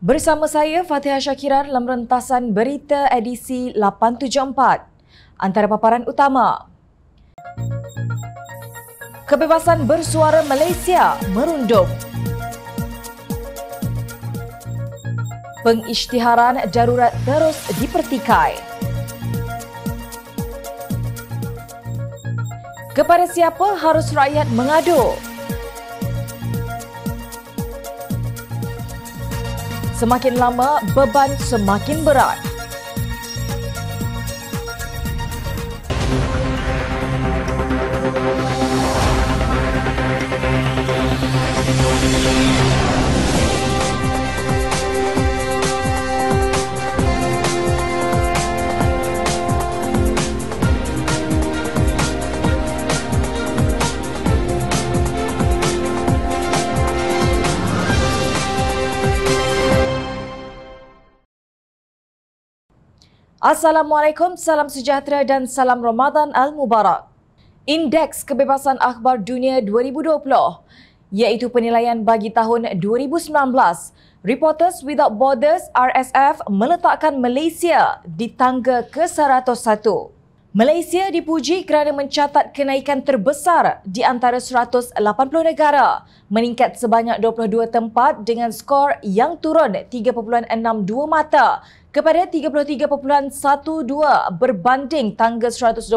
Bersama saya Fatihah Syakiran dalam rentasan berita edisi 874. Antara paparan utama. Kebebasan bersuara Malaysia merundung. Pengisytiharan darurat terus dipertikai. Kepada siapa harus rakyat mengadu? Semakin lama, beban semakin berat. Assalamualaikum, salam sejahtera dan salam Ramadan Al-Mubarak. Indeks Kebebasan Akhbar Dunia 2020 iaitu penilaian bagi tahun 2019, Reporters Without Borders RSF meletakkan Malaysia di tangga ke-101. Malaysia dipuji kerana mencatat kenaikan terbesar di antara 180 negara, meningkat sebanyak 22 tempat dengan skor yang turun 3.62 mata kepada 33.12 berbanding tangga 123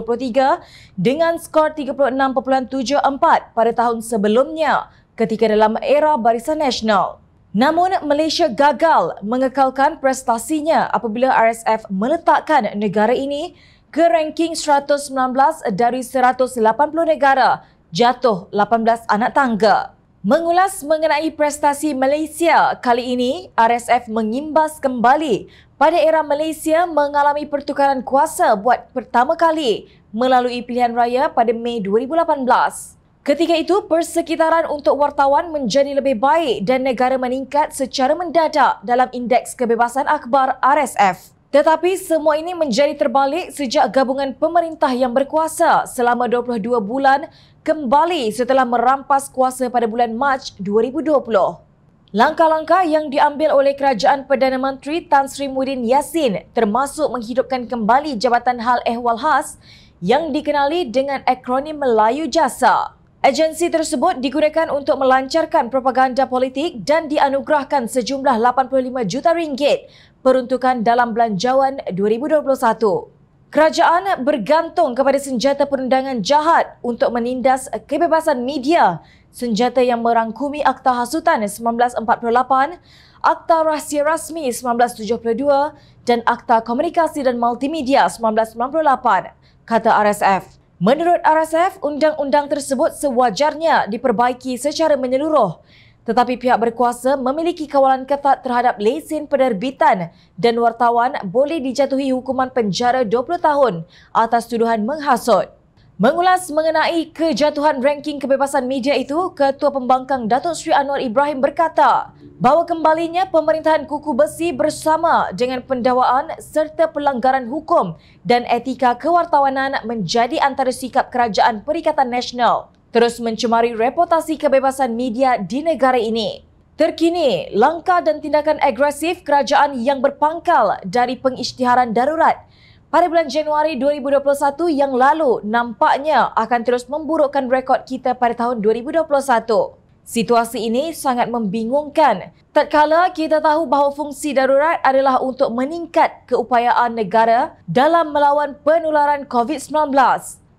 dengan skor 36.74 pada tahun sebelumnya ketika dalam era Barisan Nasional. Namun Malaysia gagal mengekalkan prestasinya apabila RSF meletakkan negara ini ke ranking 119 dari 180 negara jatuh 18 anak tangga. Mengulas mengenai prestasi Malaysia kali ini, RSF mengimbas kembali pada era Malaysia mengalami pertukaran kuasa buat pertama kali melalui pilihan raya pada Mei 2018. Ketika itu, persekitaran untuk wartawan menjadi lebih baik dan negara meningkat secara mendadak dalam Indeks Kebebasan Akhbar RSF. Tetapi semua ini menjadi terbalik sejak gabungan pemerintah yang berkuasa selama 22 bulan kembali setelah merampas kuasa pada bulan Mac 2020. Langkah-langkah yang diambil oleh Kerajaan Perdana Menteri Tan Sri Muhyiddin Yassin termasuk menghidupkan kembali Jabatan Hal Ehwal Khas yang dikenali dengan akronim Melayu Jasa. Agensi tersebut digunakan untuk melancarkan propaganda politik dan dianugerahkan sejumlah 85 juta ringgit peruntukan dalam belanjawan 2021. Kerajaan bergantung kepada senjata perundangan jahat untuk menindas kebebasan media. Senjata yang merangkumi Akta Hasutan 1948, Akta Rahsia Rasmi 1972 dan Akta Komunikasi dan Multimedia 1998, kata RSF. Menurut RSF, undang-undang tersebut sewajarnya diperbaiki secara menyeluruh tetapi pihak berkuasa memiliki kawalan ketat terhadap lesen penerbitan dan wartawan boleh dijatuhi hukuman penjara 20 tahun atas tuduhan menghasut. Mengulas mengenai kejatuhan ranking kebebasan media itu, Ketua Pembangkang Datuk Sri Anwar Ibrahim berkata bahawa kembalinya pemerintahan kuku besi bersama dengan pendawaan serta pelanggaran hukum dan etika kewartawanan menjadi antara sikap kerajaan Perikatan Nasional terus mencemari reputasi kebebasan media di negara ini. Terkini, langkah dan tindakan agresif kerajaan yang berpangkal dari pengisytiharan darurat pada bulan Januari 2021 yang lalu nampaknya akan terus memburukkan rekod kita pada tahun 2021. Situasi ini sangat membingungkan. Tatkala kita tahu bahawa fungsi darurat adalah untuk meningkat keupayaan negara dalam melawan penularan COVID-19.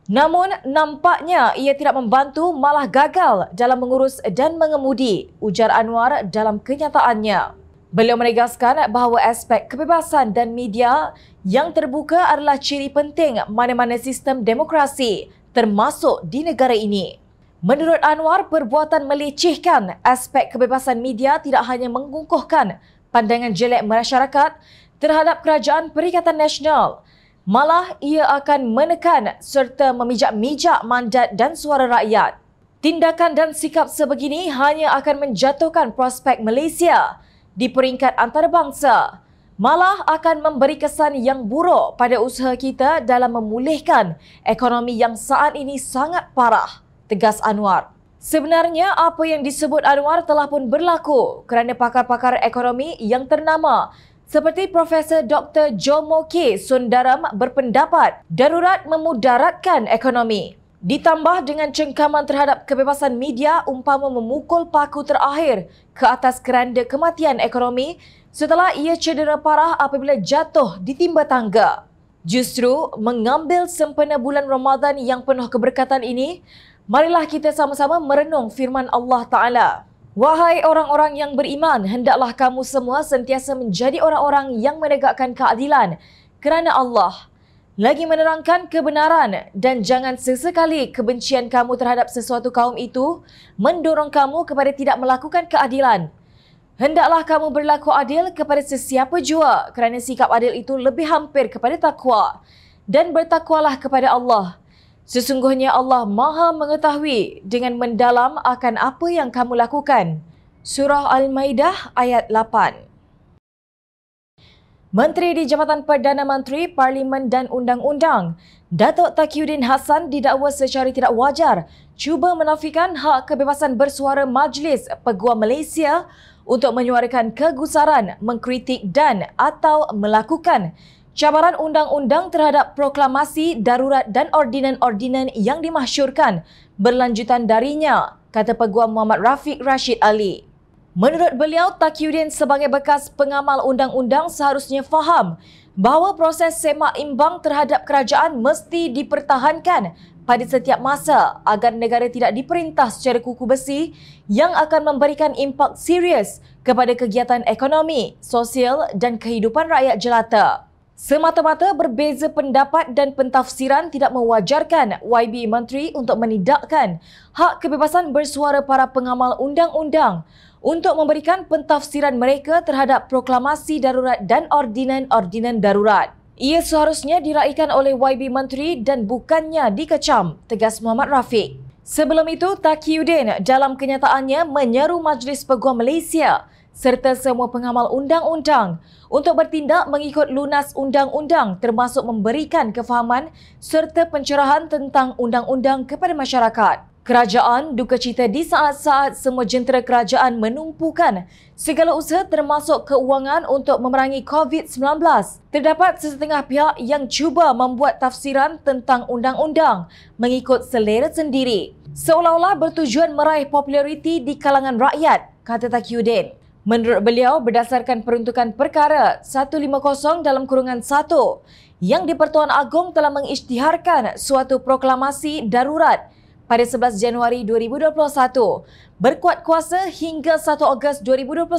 Namun nampaknya ia tidak membantu malah gagal dalam mengurus dan mengemudi, ujar Anwar dalam kenyataannya. Beliau menegaskan bahawa aspek kebebasan dan media yang terbuka adalah ciri penting mana-mana sistem demokrasi termasuk di negara ini. Menurut Anwar, perbuatan melecehkan aspek kebebasan media tidak hanya mengungkuhkan pandangan jelek masyarakat terhadap kerajaan Perikatan Nasional – malah ia akan menekan serta memijak-mijak mandat dan suara rakyat. Tindakan dan sikap sebegini hanya akan menjatuhkan prospek Malaysia di peringkat antarabangsa. Malah akan memberi kesan yang buruk pada usaha kita dalam memulihkan ekonomi yang saat ini sangat parah, tegas Anwar. Sebenarnya apa yang disebut Anwar telah pun berlaku kerana pakar-pakar ekonomi yang ternama seperti Profesor Dr. Jomo K. Sundaram berpendapat, darurat memudaratkan ekonomi. Ditambah dengan cengkaman terhadap kebebasan media umpama memukul paku terakhir ke atas keranda kematian ekonomi setelah ia cedera parah apabila jatuh ditimba tangga. Justru mengambil sempena bulan Ramadan yang penuh keberkatan ini, marilah kita sama-sama merenung firman Allah Ta'ala. Wahai orang-orang yang beriman, hendaklah kamu semua sentiasa menjadi orang-orang yang menegakkan keadilan kerana Allah lagi menerangkan kebenaran dan jangan sesekali kebencian kamu terhadap sesuatu kaum itu mendorong kamu kepada tidak melakukan keadilan. Hendaklah kamu berlaku adil kepada sesiapa jua kerana sikap adil itu lebih hampir kepada takwa dan bertakwalah kepada Allah. Sesungguhnya Allah maha mengetahui dengan mendalam akan apa yang kamu lakukan. Surah Al-Maidah ayat 8 Menteri di Jabatan Perdana Menteri, Parlimen dan Undang-Undang, Datuk Takiuddin Hassan didakwa secara tidak wajar cuba menafikan hak kebebasan bersuara Majlis Peguam Malaysia untuk menyuarakan kegusaran, mengkritik dan atau melakukan Cabaran undang-undang terhadap proklamasi, darurat dan ordinan-ordinan yang dimahsyurkan berlanjutan darinya, kata Peguam Muhammad Rafiq Rashid Ali. Menurut beliau, Takyudin sebagai bekas pengamal undang-undang seharusnya faham bahawa proses semak imbang terhadap kerajaan mesti dipertahankan pada setiap masa agar negara tidak diperintah secara kuku besi yang akan memberikan impak serius kepada kegiatan ekonomi, sosial dan kehidupan rakyat jelata. Semata-mata berbeza pendapat dan pentafsiran tidak mewajarkan YB Menteri untuk menidakkan hak kebebasan bersuara para pengamal undang-undang untuk memberikan pentafsiran mereka terhadap proklamasi darurat dan ordinan-ordinan darurat. Ia seharusnya diraikan oleh YB Menteri dan bukannya dikecam, tegas Muhammad Rafiq. Sebelum itu, Takiuddin dalam kenyataannya menyeru Majlis Peguam Malaysia serta semua pengamal undang-undang untuk bertindak mengikut lunas undang-undang termasuk memberikan kefahaman serta pencerahan tentang undang-undang kepada masyarakat. Kerajaan duka cita di saat-saat semua jentera kerajaan menumpukan segala usaha termasuk keuangan untuk memerangi COVID-19. Terdapat setengah pihak yang cuba membuat tafsiran tentang undang-undang mengikut selera sendiri. Seolah-olah bertujuan meraih populariti di kalangan rakyat, kata Takyudin. Menurut beliau, berdasarkan peruntukan perkara 150 dalam kurungan 1 yang di-Pertuan Agong telah mengisytiharkan suatu proklamasi darurat pada 11 Januari 2021 berkuat kuasa hingga 1 Ogos 2021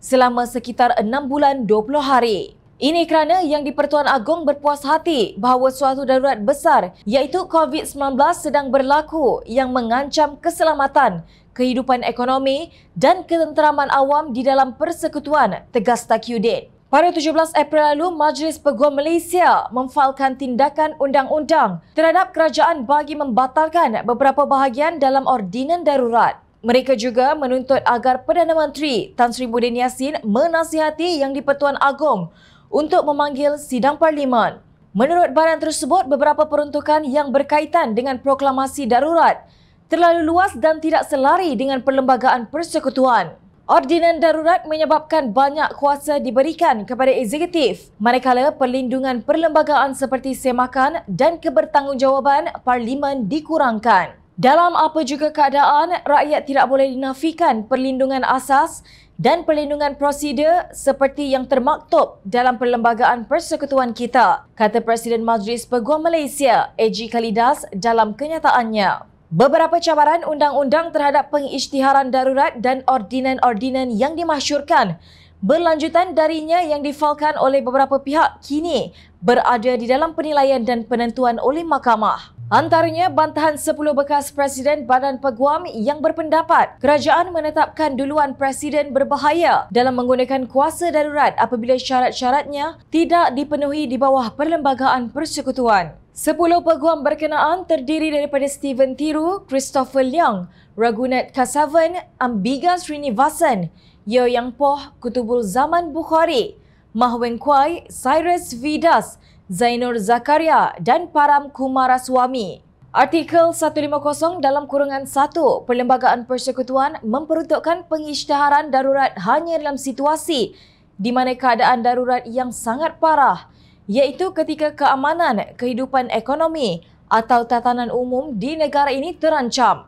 selama sekitar 6 bulan 20 hari. Ini kerana Yang di-Pertuan Agong berpuas hati bahawa suatu darurat besar iaitu COVID-19 sedang berlaku yang mengancam keselamatan kehidupan ekonomi dan ketenteraman awam di dalam persekutuan tegas Takyudin. Pada 17 April lalu, Majlis Peguam Malaysia memfailkan tindakan undang-undang terhadap kerajaan bagi membatalkan beberapa bahagian dalam ordinan darurat. Mereka juga menuntut agar Perdana Menteri Tan Sri Budin Yassin menasihati Yang di-Pertuan Agong untuk memanggil sidang parlimen. Menurut badan tersebut, beberapa peruntukan yang berkaitan dengan proklamasi darurat terlalu luas dan tidak selari dengan perlembagaan persekutuan. Ordinan darurat menyebabkan banyak kuasa diberikan kepada eksekutif, manakala perlindungan perlembagaan seperti semakan dan kebertanggungjawaban parlimen dikurangkan. Dalam apa juga keadaan, rakyat tidak boleh dinafikan perlindungan asas dan perlindungan prosedur seperti yang termaktub dalam perlembagaan persekutuan kita, kata Presiden Majlis Peguam Malaysia, AG Kalidas dalam kenyataannya. Beberapa cabaran undang-undang terhadap pengisytiharan darurat dan ordinan-ordinan yang dimasyurkan berlanjutan darinya yang difalkan oleh beberapa pihak kini berada di dalam penilaian dan penentuan oleh mahkamah. Antaranya bantahan 10 bekas Presiden Badan Peguam yang berpendapat kerajaan menetapkan duluan Presiden berbahaya dalam menggunakan kuasa darurat apabila syarat-syaratnya tidak dipenuhi di bawah Perlembagaan Persekutuan. Sepuluh peguam berkenaan terdiri daripada Steven Tiru, Christopher Leong, Ragunat Kasavan, Ambiga Srinivasan, Yeo Yang Poh, Kutubul Zaman Bukhari, Mahwen Kwai, Cyrus Vidas, Zainur Zakaria dan Param Kumaraswamy. Artikel 150 dalam kurungan 1 Perlembagaan Persekutuan memperuntukkan pengisytiharan darurat hanya dalam situasi di mana keadaan darurat yang sangat parah – iaitu ketika keamanan, kehidupan ekonomi atau tatanan umum di negara ini terancam.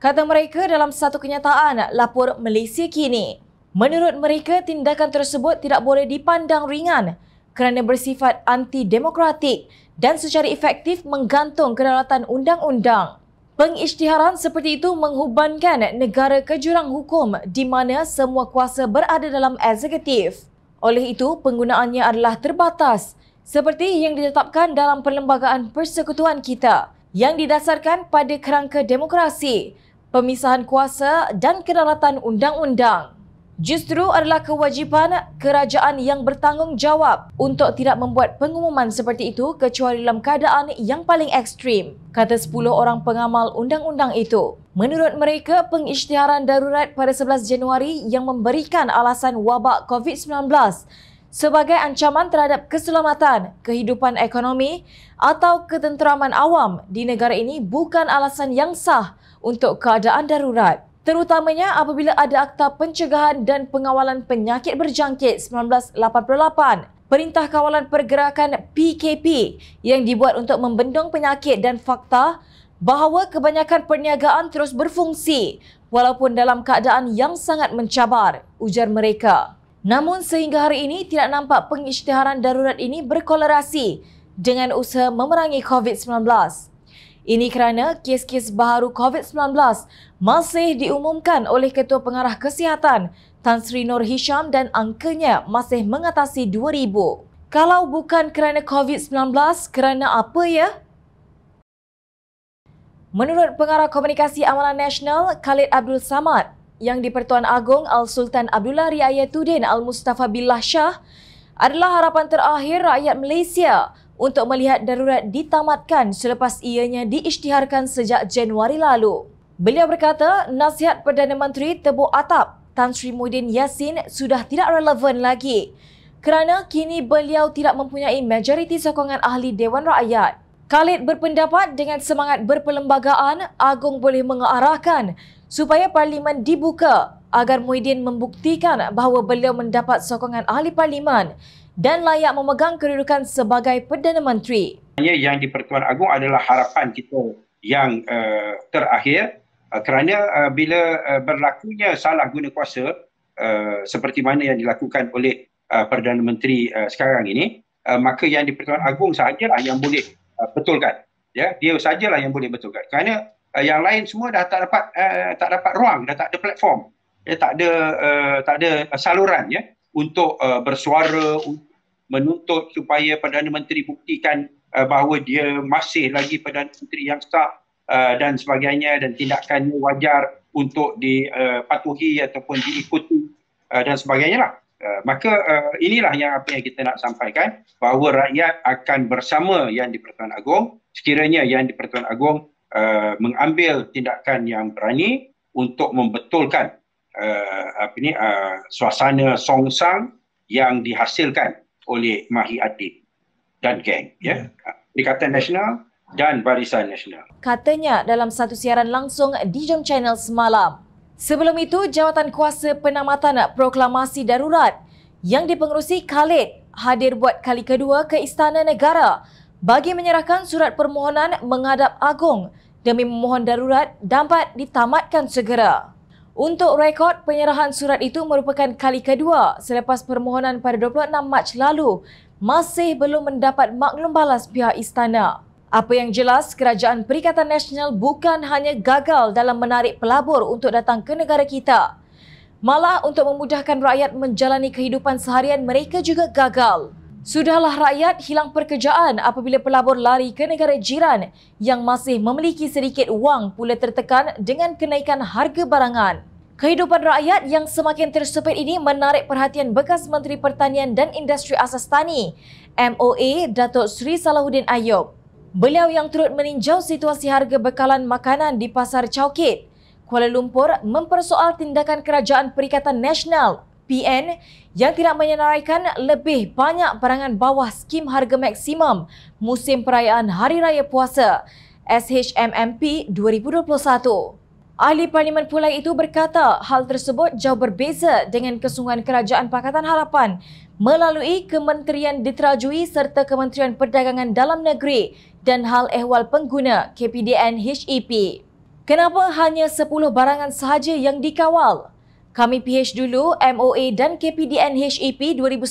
Kata mereka dalam satu kenyataan lapor Malaysia kini. Menurut mereka, tindakan tersebut tidak boleh dipandang ringan kerana bersifat anti-demokratik dan secara efektif menggantung kedaulatan undang-undang. Pengisytiharan seperti itu menghubankan negara ke hukum di mana semua kuasa berada dalam eksekutif. Oleh itu, penggunaannya adalah terbatas seperti yang ditetapkan dalam perlembagaan persekutuan kita yang didasarkan pada kerangka demokrasi, pemisahan kuasa dan kedaulatan undang-undang. Justru adalah kewajipan kerajaan yang bertanggungjawab untuk tidak membuat pengumuman seperti itu kecuali dalam keadaan yang paling ekstrim, kata 10 orang pengamal undang-undang itu. Menurut mereka, pengisytiharan darurat pada 11 Januari yang memberikan alasan wabak COVID-19 sebagai ancaman terhadap keselamatan, kehidupan ekonomi atau ketenteraman awam di negara ini bukan alasan yang sah untuk keadaan darurat. Terutamanya apabila ada Akta Pencegahan dan Pengawalan Penyakit Berjangkit 1988, Perintah Kawalan Pergerakan PKP yang dibuat untuk membendung penyakit dan fakta bahawa kebanyakan perniagaan terus berfungsi walaupun dalam keadaan yang sangat mencabar, ujar mereka. Namun sehingga hari ini tidak nampak pengisytiharan darurat ini berkolerasi dengan usaha memerangi COVID-19. Ini kerana kes-kes baru COVID-19 masih diumumkan oleh Ketua Pengarah Kesihatan Tan Sri Nur Hisham dan angkanya masih mengatasi 2,000. Kalau bukan kerana COVID-19, kerana apa ya? Menurut Pengarah Komunikasi Amalan Nasional Khalid Abdul Samad, yang di-Pertuan Agong Al-Sultan Abdullah Riayatuddin Al-Mustafa Billah Shah adalah harapan terakhir rakyat Malaysia untuk melihat darurat ditamatkan selepas ianya diisytiharkan sejak Januari lalu. Beliau berkata, nasihat Perdana Menteri Tebu Atap Tan Sri Muhyiddin Yassin sudah tidak relevan lagi kerana kini beliau tidak mempunyai majoriti sokongan ahli Dewan Rakyat. Khalid berpendapat dengan semangat berperlembagaan, Agong boleh mengarahkan supaya parlimen dibuka agar Muhyiddin membuktikan bahawa beliau mendapat sokongan ahli parlimen dan layak memegang kedudukan sebagai Perdana Menteri. Yang di Pertuan Agong adalah harapan kita yang uh, terakhir uh, kerana uh, bila uh, berlakunya salah guna kuasa uh, seperti mana yang dilakukan oleh uh, Perdana Menteri uh, sekarang ini, uh, maka yang di Pertuan Agong sahaja yang boleh Ah, betulkan ya dia sajalah yang boleh betulkan kerana uh, yang lain semua dah tak dapat uh, tak dapat ruang dah tak ada platform ya tak ada uh, tak ada saluran ya untuk uh, bersuara menuntut supaya perdana menteri buktikan uh, bahawa dia masih lagi perdana menteri yang sah uh, dan sebagainya dan tindakannya wajar untuk dipatuhi ataupun diikuti uh, dan sebagainya lah Eh, maka uh, inilah yang apa yang kita nak sampaikan bahawa rakyat akan bersama yang di-Pertuan Agong sekiranya yang di-Pertuan Agong uh, mengambil tindakan yang berani untuk membetulkan uh, apa ini uh, suasana songsang yang dihasilkan oleh Mahi Adib dan geng ya dikatakan ya. ha, yeah. nasional dan barisan nasional katanya dalam satu siaran langsung di Jom Channel semalam Sebelum itu, Jawatan Kuasa Penamatan Proklamasi Darurat yang dipengerusi Khalid hadir buat kali kedua ke Istana Negara bagi menyerahkan surat permohonan menghadap Agong demi memohon darurat dapat ditamatkan segera. Untuk rekod, penyerahan surat itu merupakan kali kedua selepas permohonan pada 26 Mac lalu masih belum mendapat maklum balas pihak istana. Apa yang jelas, Kerajaan Perikatan Nasional bukan hanya gagal dalam menarik pelabur untuk datang ke negara kita. Malah untuk memudahkan rakyat menjalani kehidupan seharian mereka juga gagal. Sudahlah rakyat hilang pekerjaan apabila pelabur lari ke negara jiran yang masih memiliki sedikit wang pula tertekan dengan kenaikan harga barangan. Kehidupan rakyat yang semakin tersepit ini menarik perhatian bekas Menteri Pertanian dan Industri Asas Tani, MOA Datuk Sri Salahuddin Ayub. Beliau yang turut meninjau situasi harga bekalan makanan di Pasar Chowkit, Kuala Lumpur mempersoal tindakan Kerajaan Perikatan Nasional PN yang tidak menyenaraikan lebih banyak barangan bawah skim harga maksimum musim perayaan Hari Raya Puasa SHMMP 2021. Ahli Parlimen Pulai itu berkata hal tersebut jauh berbeza dengan kesungguhan Kerajaan Pakatan Harapan melalui Kementerian Diterajui serta Kementerian Perdagangan Dalam Negeri dan Hal Ehwal Pengguna KPDN HEP. Kenapa hanya 10 barangan sahaja yang dikawal? Kami PH dulu, MOA dan KPDN HEP 2019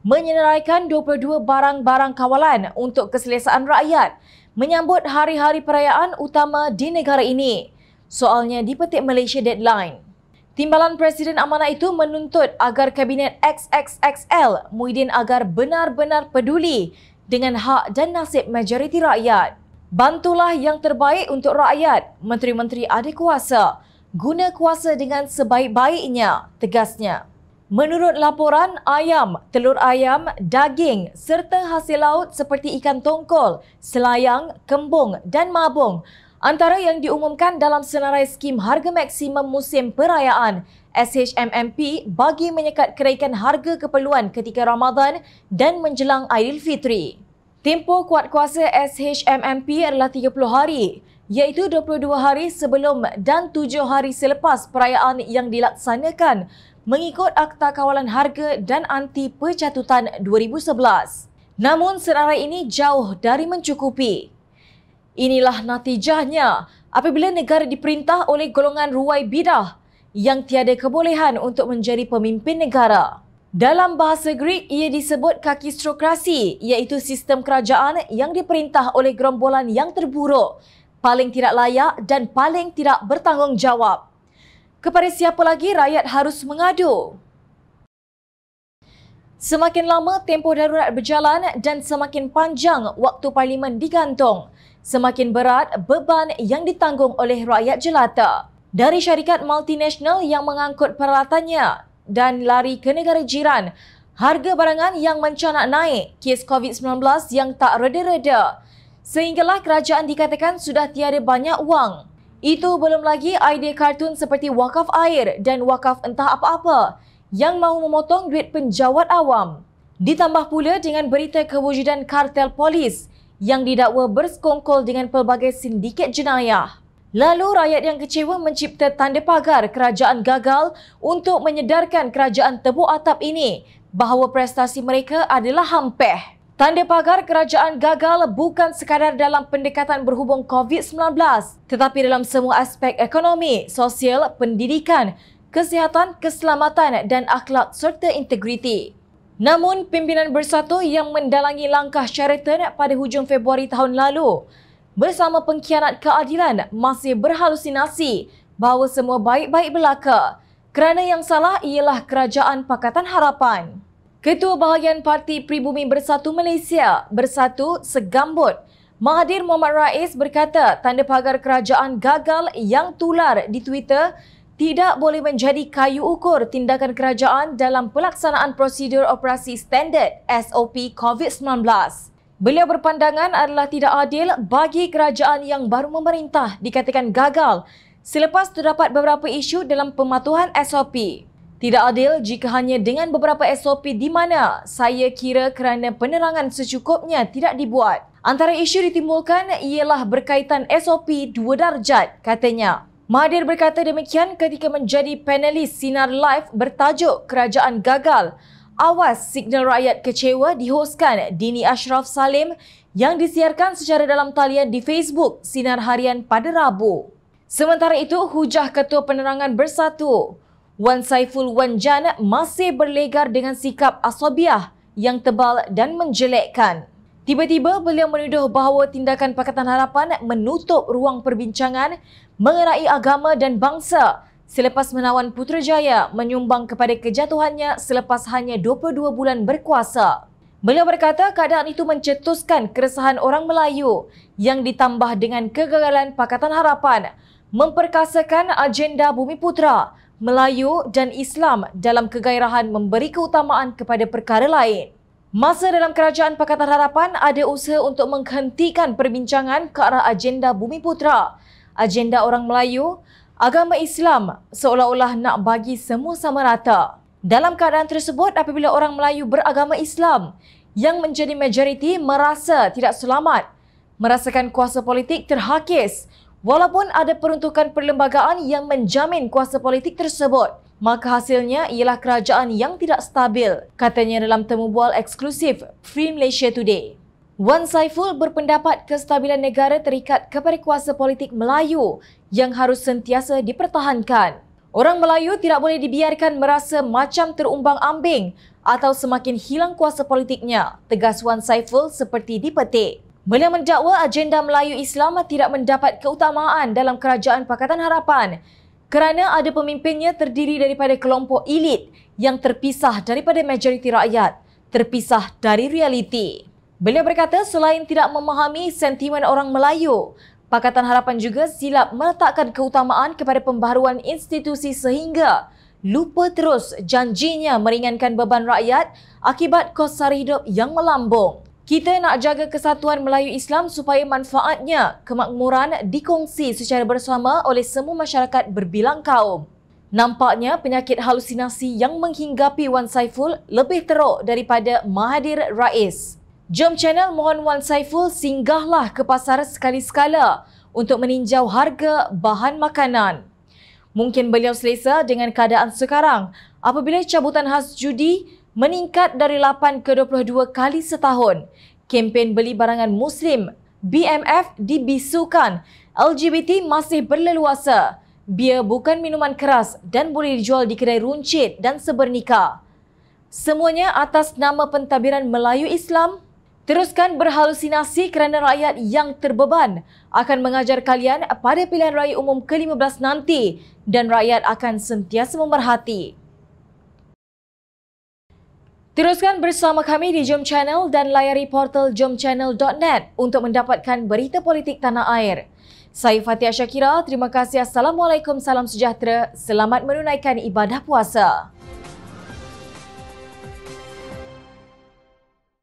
menyenaraikan 22 barang-barang kawalan untuk keselesaan rakyat menyambut hari-hari perayaan utama di negara ini. Soalnya dipetik Malaysia Deadline. Timbalan Presiden Amanah itu menuntut agar Kabinet XXXL Muhyiddin agar benar-benar peduli dengan hak dan nasib majoriti rakyat. Bantulah yang terbaik untuk rakyat, menteri-menteri ada kuasa. Guna kuasa dengan sebaik-baiknya, tegasnya. Menurut laporan, ayam, telur ayam, daging serta hasil laut seperti ikan tongkol, selayang, kembung dan mabung Antara yang diumumkan dalam senarai skim harga maksimum musim perayaan, SHMMP bagi menyekat kenaikan harga keperluan ketika Ramadan dan menjelang Aidilfitri. tempo kuat kuasa SHMMP adalah 30 hari, iaitu 22 hari sebelum dan 7 hari selepas perayaan yang dilaksanakan mengikut Akta Kawalan Harga dan Anti Pecatutan 2011. Namun senarai ini jauh dari mencukupi. Inilah natijahnya apabila negara diperintah oleh golongan ruai bidah yang tiada kebolehan untuk menjadi pemimpin negara. Dalam bahasa Greek, ia disebut kakistrokrasi iaitu sistem kerajaan yang diperintah oleh gerombolan yang terburuk, paling tidak layak dan paling tidak bertanggungjawab. Kepada siapa lagi rakyat harus mengadu? Semakin lama tempoh darurat berjalan dan semakin panjang waktu parlimen digantung – semakin berat beban yang ditanggung oleh rakyat jelata dari syarikat multinasional yang mengangkut peralatannya dan lari ke negara jiran. Harga barangan yang mencanak naik, kes COVID-19 yang tak reda-reda. Sehinggalah kerajaan dikatakan sudah tiada banyak wang. Itu belum lagi idea kartun seperti wakaf air dan wakaf entah apa-apa yang mahu memotong duit penjawat awam. Ditambah pula dengan berita kewujudan kartel polis yang didakwa berskongkol dengan pelbagai sindiket jenayah. Lalu rakyat yang kecewa mencipta tanda pagar kerajaan gagal untuk menyedarkan kerajaan tebu atap ini bahawa prestasi mereka adalah hampeh. Tanda pagar kerajaan gagal bukan sekadar dalam pendekatan berhubung COVID-19 tetapi dalam semua aspek ekonomi, sosial, pendidikan, kesihatan, keselamatan dan akhlak serta integriti. Namun, pimpinan bersatu yang mendalangi langkah Sheraton pada hujung Februari tahun lalu bersama pengkhianat keadilan masih berhalusinasi bahawa semua baik-baik belaka kerana yang salah ialah Kerajaan Pakatan Harapan. Ketua Bahagian Parti Pribumi Bersatu Malaysia Bersatu Segambut Mahathir Mohamad Rais berkata tanda pagar kerajaan gagal yang tular di Twitter tidak boleh menjadi kayu ukur tindakan kerajaan dalam pelaksanaan prosedur operasi standard SOP COVID-19. Beliau berpandangan adalah tidak adil bagi kerajaan yang baru memerintah dikatakan gagal selepas terdapat beberapa isu dalam pematuhan SOP. Tidak adil jika hanya dengan beberapa SOP di mana saya kira kerana penerangan secukupnya tidak dibuat. Antara isu ditimbulkan ialah berkaitan SOP dua darjat katanya. Mahathir berkata demikian ketika menjadi panelis sinar live bertajuk Kerajaan Gagal. Awas signal rakyat kecewa dihoskan Dini Ashraf Salim yang disiarkan secara dalam talian di Facebook Sinar Harian pada Rabu. Sementara itu, hujah Ketua Penerangan Bersatu, Wan Saiful Wan Jan masih berlegar dengan sikap asobiah yang tebal dan menjelekkan. Tiba-tiba beliau menuduh bahawa tindakan Pakatan Harapan menutup ruang perbincangan mengenai agama dan bangsa selepas menawan Putrajaya menyumbang kepada kejatuhannya selepas hanya 22 bulan berkuasa. Beliau berkata keadaan itu mencetuskan keresahan orang Melayu yang ditambah dengan kegagalan Pakatan Harapan memperkasakan agenda Bumi Putra, Melayu dan Islam dalam kegairahan memberi keutamaan kepada perkara lain. Masa dalam Kerajaan Pakatan Harapan ada usaha untuk menghentikan perbincangan ke arah agenda Bumi Putra, agenda orang Melayu, agama Islam seolah-olah nak bagi semua sama rata. Dalam keadaan tersebut, apabila orang Melayu beragama Islam yang menjadi majoriti merasa tidak selamat, merasakan kuasa politik terhakis Walaupun ada peruntukan perlembagaan yang menjamin kuasa politik tersebut, maka hasilnya ialah kerajaan yang tidak stabil, katanya dalam temubual eksklusif Free Malaysia Today. Wan Saiful berpendapat kestabilan negara terikat kepada kuasa politik Melayu yang harus sentiasa dipertahankan. Orang Melayu tidak boleh dibiarkan merasa macam terumbang ambing atau semakin hilang kuasa politiknya, tegas Wan Saiful seperti dipetik. Beliau mendakwa agenda Melayu Islam tidak mendapat keutamaan dalam kerajaan Pakatan Harapan kerana ada pemimpinnya terdiri daripada kelompok elit yang terpisah daripada majoriti rakyat, terpisah dari realiti. Beliau berkata selain tidak memahami sentimen orang Melayu, Pakatan Harapan juga silap meletakkan keutamaan kepada pembaharuan institusi sehingga lupa terus janjinya meringankan beban rakyat akibat kos sara hidup yang melambung. Kita nak jaga kesatuan Melayu Islam supaya manfaatnya kemakmuran dikongsi secara bersama oleh semua masyarakat berbilang kaum. Nampaknya penyakit halusinasi yang menghinggapi Wan Saiful lebih teruk daripada Mahathir Rais. Jom Channel mohon Wan Saiful singgahlah ke pasar sekali-sekala untuk meninjau harga bahan makanan. Mungkin beliau selesa dengan keadaan sekarang apabila cabutan khas judi meningkat dari 8 ke 22 kali setahun. Kempen beli barangan Muslim BMF dibisukan. LGBT masih berleluasa. Bia bukan minuman keras dan boleh dijual di kedai runcit dan sebernikah. Semuanya atas nama pentadbiran Melayu Islam. Teruskan berhalusinasi kerana rakyat yang terbeban akan mengajar kalian pada pilihan raya umum ke-15 nanti dan rakyat akan sentiasa memerhati. Teruskan bersama kami di Jom Channel dan layari portal jomchannel.net untuk mendapatkan berita politik tanah air. Saya Fatia Syakira, terima kasih. Assalamualaikum, salam sejahtera. Selamat menunaikan ibadah puasa.